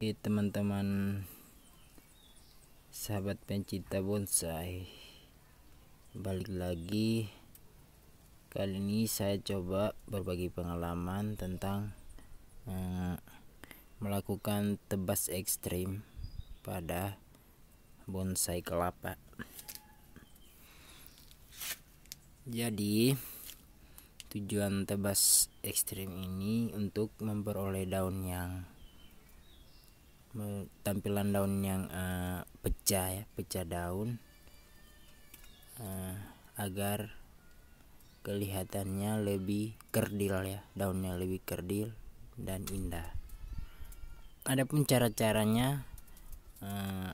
Oke teman-teman sahabat pencinta bonsai balik lagi kali ini saya coba berbagi pengalaman tentang eh, melakukan tebas ekstrim pada bonsai kelapa jadi tujuan tebas ekstrim ini untuk memperoleh daun yang tampilan daun yang uh, pecah ya pecah daun uh, agar kelihatannya lebih kerdil ya daunnya lebih kerdil dan indah adapun cara-caranya uh,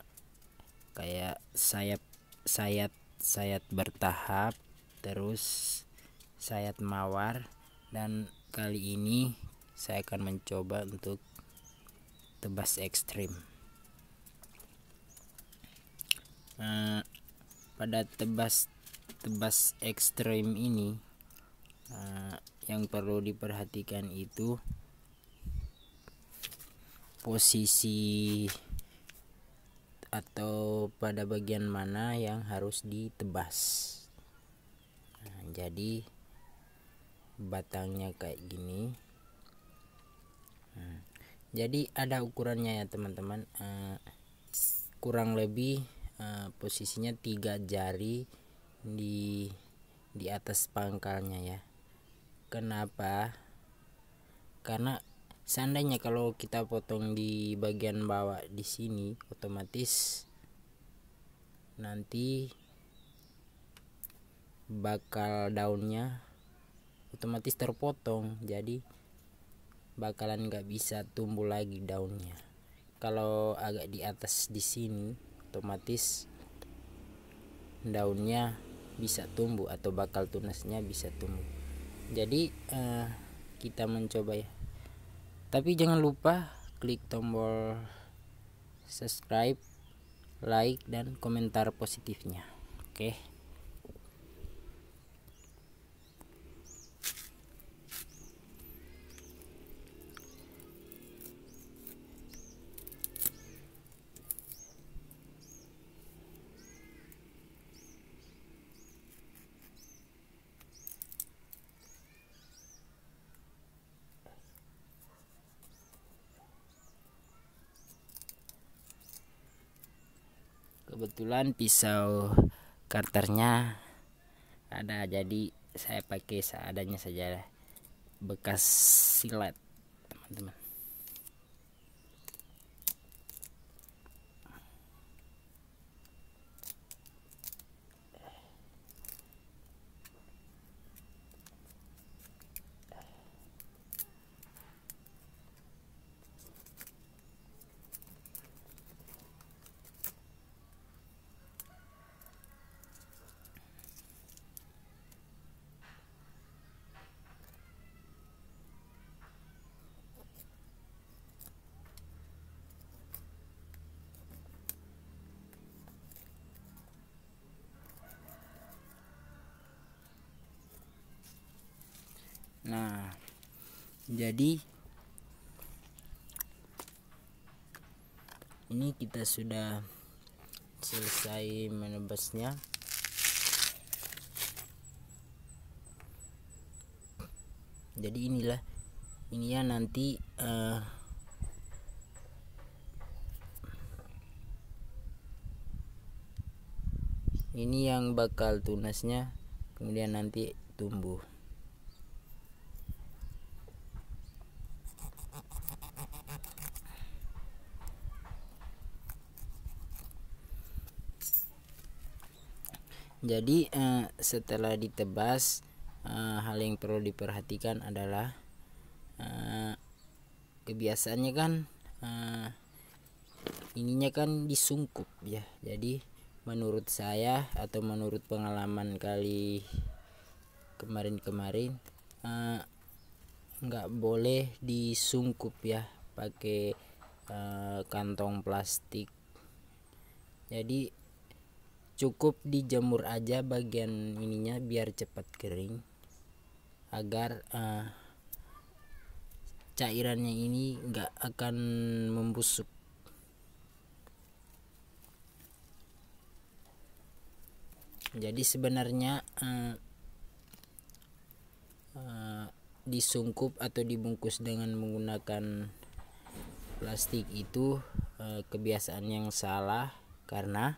kayak sayap sayat sayat bertahap terus sayat mawar dan kali ini saya akan mencoba untuk tebas ekstrim uh, eh, pada tebas tebas ekstrim ini uh, yang perlu diperhatikan itu posisi atau pada bagian mana yang harus ditebas nah, jadi batangnya kayak gini jadi ada ukurannya ya teman-teman uh, kurang lebih uh, posisinya tiga jari di di atas pangkalnya ya kenapa karena seandainya kalau kita potong di bagian bawah di sini otomatis nanti bakal daunnya otomatis terpotong jadi bakalan nggak bisa tumbuh lagi daunnya kalau agak di atas di sini otomatis daunnya bisa tumbuh atau bakal tunasnya bisa tumbuh jadi eh, kita mencoba ya tapi jangan lupa klik tombol subscribe like dan komentar positifnya oke okay. kebetulan pisau karternya ada jadi saya pakai seadanya saja bekas silat teman-teman jadi ini kita sudah selesai menebasnya jadi inilah ini ya nanti uh, ini yang bakal tunasnya kemudian nanti tumbuh jadi eh, setelah ditebas eh, hal yang perlu diperhatikan adalah eh, kebiasaannya kan eh, ininya kan disungkup ya jadi menurut saya atau menurut pengalaman kali kemarin-kemarin eh, nggak -kemarin, eh, boleh disungkup ya pakai eh, kantong plastik jadi cukup dijemur aja bagian ininya biar cepat kering agar uh, cairannya ini nggak akan membusuk jadi sebenarnya uh, uh, disungkup atau dibungkus dengan menggunakan plastik itu uh, kebiasaan yang salah karena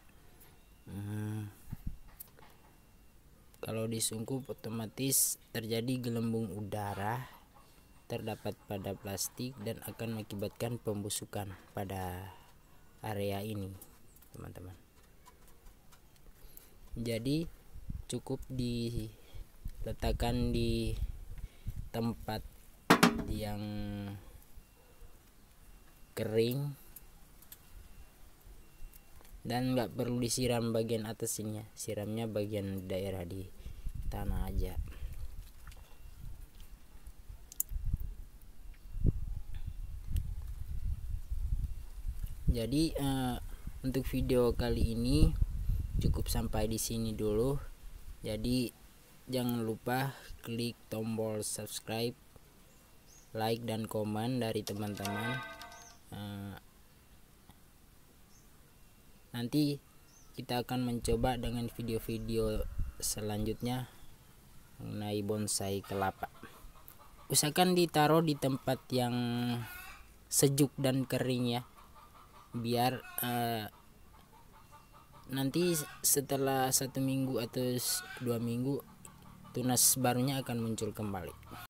kalau disungkup otomatis terjadi gelembung udara terdapat pada plastik dan akan mengakibatkan pembusukan pada area ini, teman-teman. Jadi cukup diletakkan di tempat yang kering dan nggak perlu disiram bagian atas ini ya siramnya bagian daerah di tanah aja jadi uh, untuk video kali ini cukup sampai di sini dulu jadi jangan lupa klik tombol subscribe like dan komen dari teman-teman uh, nanti kita akan mencoba dengan video-video selanjutnya mengenai bonsai kelapa usahakan ditaruh di tempat yang sejuk dan kering ya biar uh, nanti setelah satu minggu atau dua minggu tunas barunya akan muncul kembali